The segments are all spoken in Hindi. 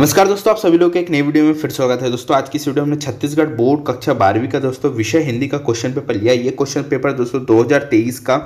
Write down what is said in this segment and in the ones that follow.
नमस्कार दोस्तों आप सभी लोग एक नई वीडियो में फिर स्वागत है दोस्तों आज की इस वीडियो हमने छत्तीसगढ़ बोर्ड कक्षा बारहवीं का दोस्तों विषय हिंदी का क्वेश्चन पेपर लिया ये क्वेश्चन पेपर दोस्तों 2023 का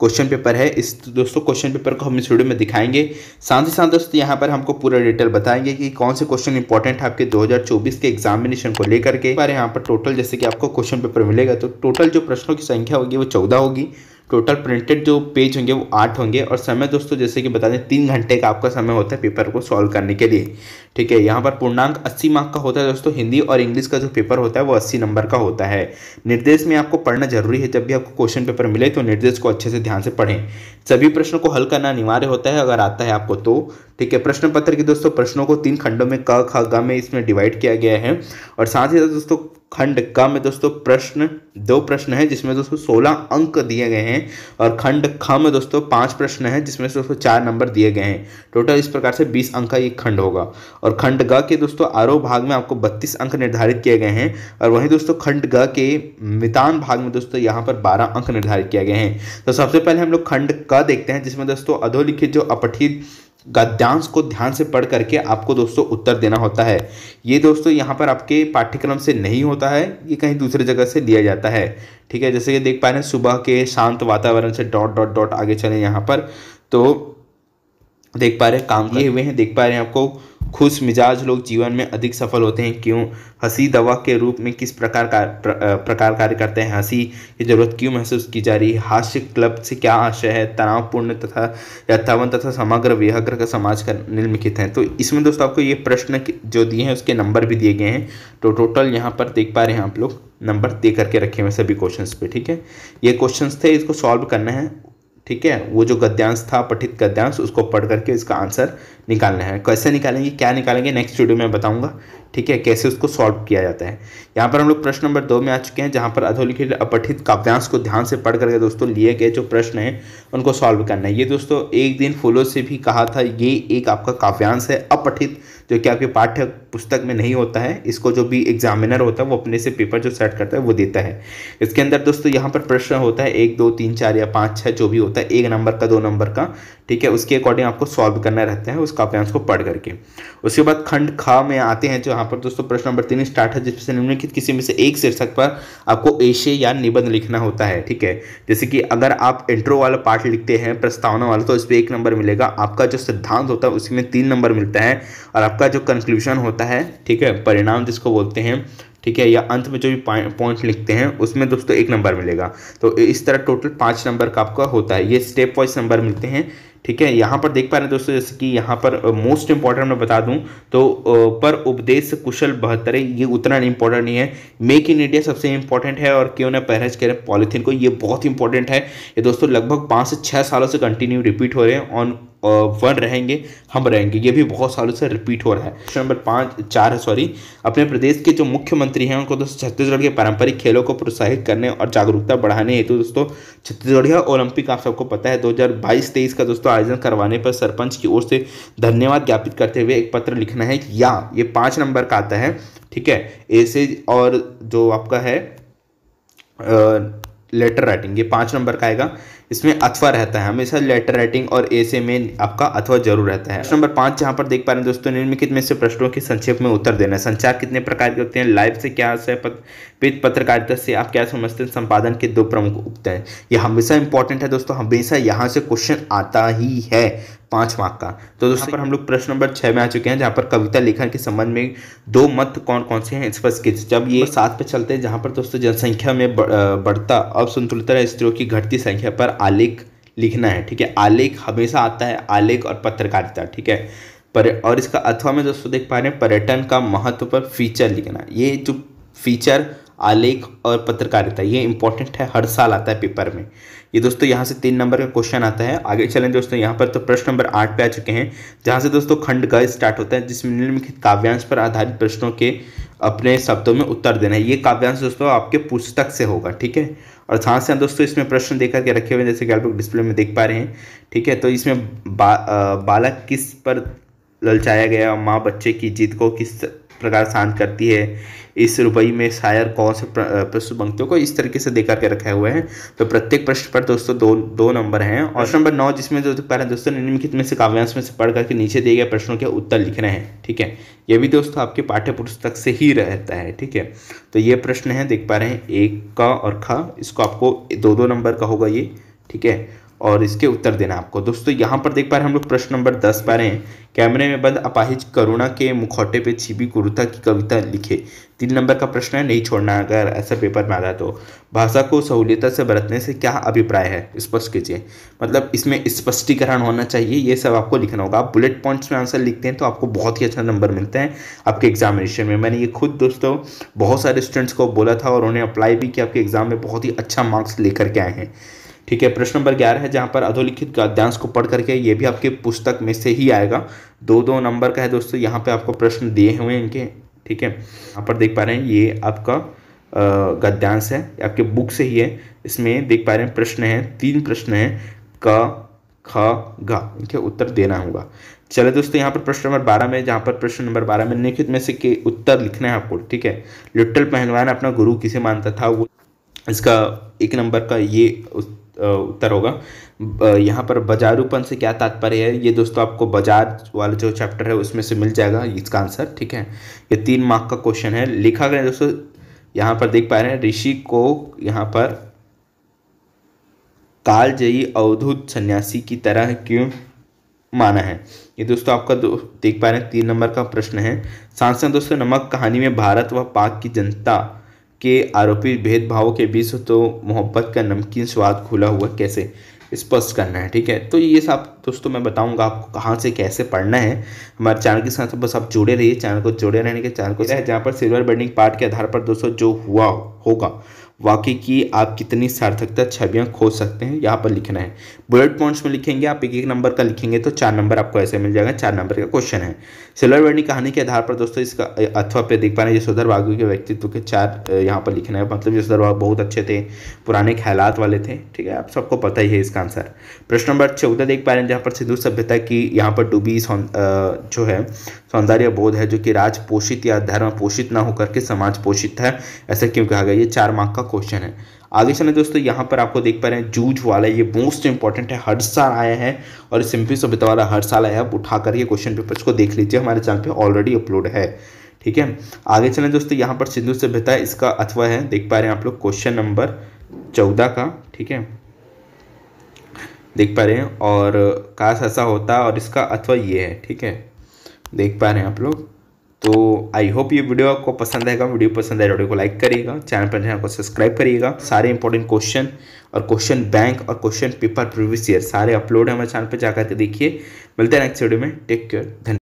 क्वेश्चन पेपर है इस दोस्तों क्वेश्चन पेपर को हम इस वीडियो में दिखाएंगे साथ ही साथ दोस्तों यहाँ पर हमको पूरा डिटेल बताएंगे कि कौन से क्वेश्चन इंपॉर्टेंट है आपके दो के एग्जामिनेशन को लेकर के यहाँ पर टोटल जैसे कि आपको क्वेश्चन पेपर मिलेगा तो टोटल जो प्रश्नों की संख्या होगी वो चौदह होगी टोटल प्रिंटेड जो पेज होंगे वो आठ होंगे और समय दोस्तों जैसे कि बता दें तीन घंटे का आपका समय होता है पेपर को सॉल्व करने के लिए ठीक है यहाँ पर पूर्णांक अस्सी मार्क का होता है दोस्तों हिंदी और इंग्लिश का जो पेपर होता है वो अस्सी नंबर का होता है निर्देश में आपको पढ़ना जरूरी है जब भी आपको क्वेश्चन पेपर मिले तो निर्देश को अच्छे से ध्यान से पढ़ें सभी प्रश्नों को हल करना अनिवार्य होता है अगर आता है आपको तो ठीक है प्रश्न पत्र के दोस्तों प्रश्नों को तीन खंडों में क ख ग में इसमें डिवाइड किया गया है और साथ ही साथ दोस्तों खंड क में दोस्तों प्रश्न दो प्रश्न है जिसमें दोस्तों सोलह अंक दिए गए हैं और खंड ख में दोस्तों पांच प्रश्न है जिसमें दोस्तों चार नंबर दिए गए हैं टोटल इस प्रकार से बीस अंक का ये खंड होगा और खंड ग के दोस्तों आरोह भाग में आपको बत्तीस अंक निर्धारित किए गए हैं और वहीं दोस्तों खंड ग के मितान भाग में दोस्तों यहाँ पर बारह अंक निर्धारित किए गए हैं तो सबसे पहले हम लोग खंड क देखते हैं जिसमें दोस्तों अधोलिखित जो अपठित गद्यांश को ध्यान से पढ़ करके आपको दोस्तों उत्तर देना होता है ये दोस्तों यहाँ पर आपके पाठ्यक्रम से नहीं होता है ये कहीं दूसरे जगह से लिया जाता है ठीक है जैसे कि देख पा रहे हैं सुबह के शांत वातावरण से डॉट डॉट डॉट आगे चले यहाँ पर तो देख पा रहे हैं काम किए हुए हैं देख पा रहे हैं आपको खुश मिजाज लोग जीवन में अधिक सफल होते हैं क्यों हंसी दवा के रूप में किस प्रकार का प्र, प्रकार कार्य करते हैं हंसी की जरूरत क्यों महसूस की जा रही है हास्य क्लब से क्या आशय है तनावपूर्ण तथा यथावन तथा समग्र विहग्र का समाज का निर्मिखित है तो इसमें दोस्तों आपको ये प्रश्न जो दिए हैं उसके नंबर भी दिए गए हैं तो टोटल यहाँ पर देख पा रहे हैं आप लोग नंबर दे करके रखे हुए सभी क्वेश्चन पे ठीक है ये क्वेश्चन थे इसको सॉल्व करना है ठीक है वो जो गद्यांश था पठित गद्यांश उसको पढ़ करके इसका आंसर निकालना है कैसे निकालेंगे क्या निकालेंगे नेक्स्ट वीडियो में बताऊंगा ठीक है कैसे उसको सॉल्व किया जाता है यहाँ पर हम लोग प्रश्न नंबर दो में आ चुके हैं जहाँ पर अधोलिखित अपठित काव्यांश को ध्यान से पढ़ करके दोस्तों लिए गए जो प्रश्न हैं उनको सॉल्व करना है ये दोस्तों एक दिन फूलों से भी कहा था ये एक आपका काव्यांश है अपठित जो कि आपके पाठ्य पुस्तक में नहीं होता है इसको जो भी एग्जामिनर होता है वो अपने से पेपर जो सेट करता है वो देता है इसके अंदर दोस्तों यहाँ पर प्रश्न होता है एक दो तीन चार या पाँच छः जो भी होता है एक नंबर का दो नंबर का ठीक है उसके अकॉर्डिंग आपको सॉल्व करना रहता है उसका आप को पढ़ करके उसके बाद खंड खा में आते हैं जो यहाँ पर दोस्तों प्रश्न नंबर तीन स्टार्ट है जिसमें निम्नलिखित किसी में से एक शीर्षक पर आपको एशे या निबंध लिखना होता है ठीक है जैसे कि अगर आप इंट्रो वाला पार्ट लिखते हैं प्रस्तावना वाला तो इस पर एक नंबर मिलेगा आपका जो सिद्धांत होता है उसमें तीन नंबर मिलता है और आपका जो कंक्लूजन होता है ठीक है परिणाम जिसको बोलते हैं ठीक है या अंत में जो भी पॉइंट लिखते हैं उसमें दोस्तों एक नंबर मिलेगा तो इस तरह टोटल पाँच नंबर का आपका होता है ये स्टेप वाइज नंबर मिलते हैं ठीक है यहाँ पर देख पा रहे हैं दोस्तों जैसे कि यहाँ पर मोस्ट इंपॉर्टेंट मैं बता दूँ तो पर उपदेश कुशल है ये उतना इंपॉर्टेंट नहीं है मेक इन इंडिया सबसे इंपॉर्टेंट है और क्यों ना पहरेज करें पॉलीथीन को ये बहुत इंपॉर्टेंट है ये दोस्तों लगभग पाँच से छः सालों से कंटिन्यू रिपीट हो रहे हैं ऑन वन रहेंगे हम रहेंगे ये भी बहुत सालों से रिपीट हो रहा है क्वेश्चन नंबर पाँच चार है सॉरी अपने प्रदेश के जो मुख्यमंत्री हैं उनको दोस्तों छत्तीसगढ़ के पारंपरिक खेलों को प्रोत्साहित करने और जागरूकता बढ़ाने हेतु दोस्तों छत्तीसगढ़ ओलंपिक आप सबको पता है दो हज़ार का दोस्तों आयोजन करवाने पर सरपंच की ओर से धन्यवाद ज्ञापित करते हुए एक पत्र लिखना है कि या ये पाँच नंबर का आता है ठीक है ऐसे और जो आपका है लेटर राइटिंग ये पाँच नंबर का आएगा इसमें अथवा रहता है हमेशा लेटर राइटिंग और ए से में आपका अथवा जरूर रहता है प्रश्न नंबर पाँच जहाँ पर देख पा रहे हैं दोस्तों निम्नलिखित में से प्रश्नों के संक्षेप में उत्तर देना है संचार कितने प्रकार के होते हैं लाइव से क्या है वित्त पत्रकारिता से आप क्या समझते हैं संपादन के दो प्रमुख हैं यह हमेशा इंपॉर्टेंट है दोस्तों हमेशा यहाँ से क्वेश्चन आता ही है पाँच मार्क का तो दोस्तों हाँ। पर हम लोग प्रश्न नंबर छः में आ चुके हैं जहाँ पर कविता लेखन के संबंध में दो मत कौन कौन से हैं स्पष्ट जब ये सात पे चलते हैं जहाँ पर दोस्तों जनसंख्या में बढ़ता असंतुलता स्त्रियों की घटती संख्या पर आलेख लिखना है ठीक है आलेख हमेशा आता है आलेख और पत्रकारिता ठीक है पर और इसका अथवा में दोस्तों देख पा रहे हैं पर्यटन का महत्व पर फीचर लिखना ये जो फीचर आलेख और पत्रकारिता ये इंपॉर्टेंट है हर साल आता है पेपर में ये दोस्तों यहाँ से तीन नंबर का क्वेश्चन आता है आगे चलें दोस्तों यहाँ पर तो प्रश्न नंबर आठ पे आ चुके हैं जहाँ से दोस्तों खंड का स्टार्ट होता है जिसमें निम्नलिखित काव्यांश पर आधारित प्रश्नों के अपने शब्दों में उत्तर देना है ये काव्यांश दोस्तों आपके पुस्तक से होगा ठीक है और साथ से दोस्तों इसमें प्रश्न देख करके रखे हुए जैसे कि आप लोग डिस्प्ले में देख पा रहे हैं ठीक है तो इसमें बा, बालक किस पर ललचाया गया माँ बच्चे की जीत को किस प्रकार शांत करती है इस रुपई में शायर कौन से प्रश्न पंक्तियों को इस तरीके से देखा के रखे हुए हैं तो प्रत्येक प्रश्न पर दोस्तों दो दो नंबर हैं और नंबर नौ जिसमें जो पहले दोस्तों निम्नलिखित में से काव्यांश में से पढ़ करके नीचे दिए गए प्रश्नों के उत्तर लिख रहे हैं ठीक है ये भी दोस्तों आपके पाठ्य पुस्तक से ही रहता है ठीक है तो ये प्रश्न है देख पा रहे हैं एक का और ख इसको आपको दो दो नंबर का होगा ये ठीक है और इसके उत्तर देना आपको दोस्तों यहाँ पर देख पा रहे हैं हम लोग प्रश्न नंबर दस पा रहे हैं कैमरे में बंद अपाहिज करुणा के मुखौटे पे छिपी गुरुता की कविता लिखे तीन नंबर का प्रश्न है नहीं छोड़ना अगर ऐसा पेपर में आता है तो भाषा को सहूलियता से बरतने से क्या अभिप्राय है स्पष्ट कीजिए मतलब इसमें स्पष्टीकरण होना चाहिए ये सब आपको लिखना होगा आप बुलेट पॉइंट्स में आंसर लिखते हैं तो आपको बहुत ही अच्छा नंबर मिलते हैं आपके एग्जामिनेशन में मैंने ये खुद दोस्तों बहुत सारे स्टूडेंट्स को बोला था और उन्हें अप्लाई भी किया आपके एग्ज़ाम में बहुत ही अच्छा मार्क्स लेकर के आए हैं ठीक है प्रश्न नंबर ग्यारह है जहाँ पर अधोलिखित गद्यांश को पढ़ करके ये भी आपके पुस्तक में से ही आएगा दो दो नंबर का है दोस्तों यहाँ पर आपको प्रश्न दिए हुए हैं इनके ठीक है यहाँ पर देख पा रहे हैं ये आपका गद्यांश है आपके बुक से ही है इसमें देख पा रहे हैं प्रश्न है तीन प्रश्न है क ख ग इनके उत्तर देना होगा चले दोस्तों यहाँ पर प्रश्न नंबर बारह में जहाँ पर प्रश्न नंबर बारह में निखित में से के उत्तर लिखना है आपको ठीक है लिट्टल पहलवान अपना गुरु किसे मानता था वो इसका एक नंबर का ये उत्तर होगा यहाँ पर बाजारूपन से क्या तात्पर्य है ये दोस्तों आपको बाजार वाला जो चैप्टर है उसमें से मिल जाएगा इसका आंसर ठीक है ये तीन मार्क का क्वेश्चन है लिखा गया दोस्तों यहाँ पर देख पा रहे हैं ऋषि को यहाँ पर कालजयी अवधूत सन्यासी की तरह क्यों माना है ये दोस्तों आपका दो देख पा रहे हैं तीन नंबर का प्रश्न है सांसद दोस्तों नमक कहानी में भारत व पाक की जनता के आरोपी भेदभाव के बीच तो मोहब्बत का नमकीन स्वाद खुला हुआ कैसे स्पष्ट करना है ठीक है तो ये सब दोस्तों मैं बताऊंगा आपको कहाँ से कैसे पढ़ना है हमारे चैनल के साथ बस आप जुड़े रहिए चैनल को जुड़े रहने के चैनल को जहाँ पर सिल्वर बर्निंग पार्ट के आधार पर दोस्तों जो हुआ होगा वाक्य की आप कितनी सार्थकता छवियाँ खोज सकते हैं यहाँ पर लिखना है बुलेट पॉइंट्स में लिखेंगे आप एक एक नंबर का लिखेंगे तो चार नंबर आपको ऐसे मिल जाएगा चार नंबर का क्वेश्चन है सिलर वर्णी कहानी के आधार पर दोस्तों इसका अथवा पे देख पा रहे हैं यशोधर बागु के व्यक्तित्व के चार यहाँ पर लिखना है मतलब यशोधर बाग बहुत अच्छे थे पुराने ख्यालात वाले थे ठीक है आप सबको पता ही है इसका आंसर प्रश्न नंबर चौदह देख पा रहे हैं जहाँ पर सिंधु सभ्यता की यहाँ पर डूबी जो है सौंदर्य बोध है जो कि राज पोषित या धर्म पोषित ना होकर के समाज पोषित है ऐसा क्यों कहा गया ये चार मार्क का क्वेश्चन है आगे चले दोस्तों यहाँ पर आपको देख पा रहे हैं जूझ वाला ये मोस्ट इंपॉर्टेंट है हर साल आया है और इस सिंपी सभ्यता वाला हर साल आया आप उठा करके क्वेश्चन पेपर्स को देख लीजिए हमारे चैनल पर ऑलरेडी अपलोड है ठीक है आगे चले दोस्तों यहाँ पर सिंधु सभ्यता इसका अथवा है देख पा रहे हैं आप लोग क्वेश्चन नंबर चौदह का ठीक है देख पा रहे हैं और काश ऐसा होता और इसका अथवा ये है ठीक है देख पा रहे हैं आप लोग तो आई होप ये वीडियो आपको पसंद आएगा वीडियो पसंद आए वीडियो तो को लाइक करिएगा चैनल पर चैनल को सब्सक्राइब करिएगा सारे इंपॉर्टेंट क्वेश्चन और क्वेश्चन बैंक और क्वेश्चन पेपर प्रीवियस ईयर सारे अपलोड है हमारे चैनल पर जाकर के देखिए मिलते हैं नेक्स्ट वीडियो में टेक केयर धन्यवाद